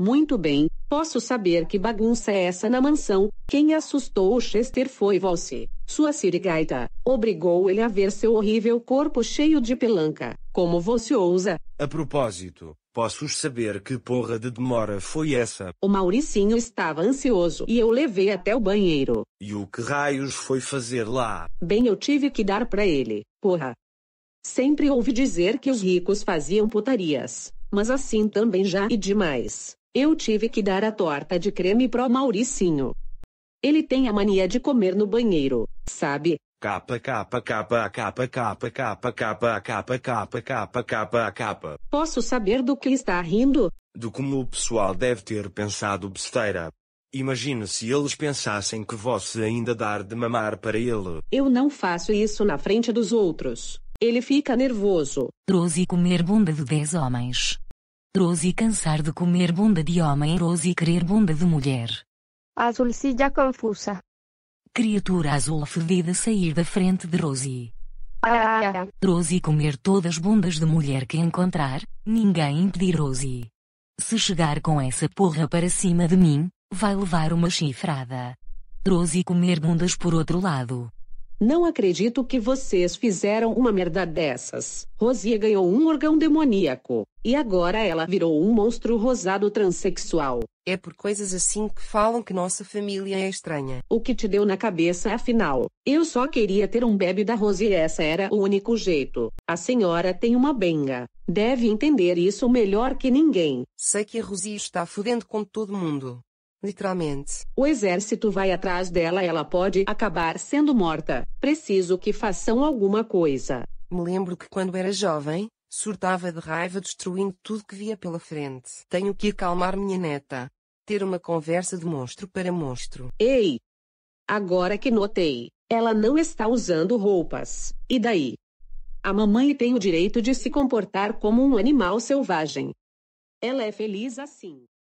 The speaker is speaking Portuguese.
Muito bem, posso saber que bagunça é essa na mansão. Quem assustou o Chester foi você. Sua sirigaita obrigou ele a ver seu horrível corpo cheio de pelanca. Como você ousa? A propósito, posso saber que porra de demora foi essa? O Mauricinho estava ansioso e eu levei até o banheiro. E o que raios foi fazer lá? Bem, eu tive que dar para ele. Porra. Sempre ouvi dizer que os ricos faziam putarias, mas assim também já e demais. Eu tive que dar a torta de creme pro Mauricinho. Ele tem a mania de comer no banheiro, sabe? Capa, capa, capa, capa, capa, capa, capa, capa, capa, capa, capa, capa. Posso saber do que está rindo? Do como o pessoal deve ter pensado besteira. Imagine se eles pensassem que você ainda dar de mamar para ele. Eu não faço isso na frente dos outros. Ele fica nervoso. Trouxe comer bunda de 10 homens. Rose cansar de comer bunda de homem, Rose querer bunda de mulher. Azulcilla confusa. Criatura azul fedida sair da frente de Rose. Ah, ah, ah. Rose comer todas bundas de mulher que encontrar, ninguém impedir Rose. Se chegar com essa porra para cima de mim, vai levar uma chifrada. Rose comer bundas por outro lado. Não acredito que vocês fizeram uma merda dessas. Rosia ganhou um órgão demoníaco. E agora ela virou um monstro rosado transexual. É por coisas assim que falam que nossa família é estranha. O que te deu na cabeça afinal? Eu só queria ter um bebê da Rosie e essa era o único jeito. A senhora tem uma benga. Deve entender isso melhor que ninguém. Sei que a Rosie está fudendo com todo mundo. Literalmente. O exército vai atrás dela, ela pode acabar sendo morta. Preciso que façam alguma coisa. Me lembro que quando era jovem, surtava de raiva destruindo tudo que via pela frente. Tenho que acalmar minha neta. Ter uma conversa de monstro para monstro. Ei! Agora que notei, ela não está usando roupas. E daí? A mamãe tem o direito de se comportar como um animal selvagem. Ela é feliz assim.